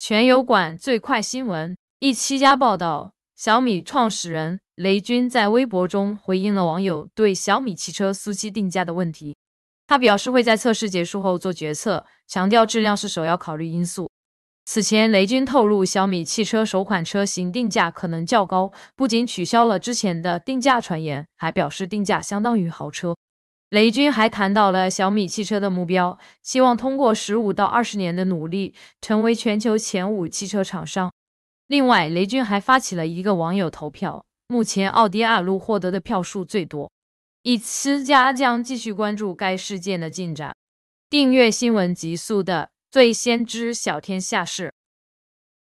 全油管最快新闻。一七家报道，小米创始人雷军在微博中回应了网友对小米汽车苏期定价的问题。他表示会在测试结束后做决策，强调质量是首要考虑因素。此前，雷军透露小米汽车首款车型定价可能较高，不仅取消了之前的定价传言，还表示定价相当于豪车。雷军还谈到了小米汽车的目标，希望通过十五到二十年的努力，成为全球前五汽车厂商。另外，雷军还发起了一个网友投票，目前奥迪、阿路获得的票数最多。以思家将继续关注该事件的进展。订阅新闻极速的，最先知晓天下事。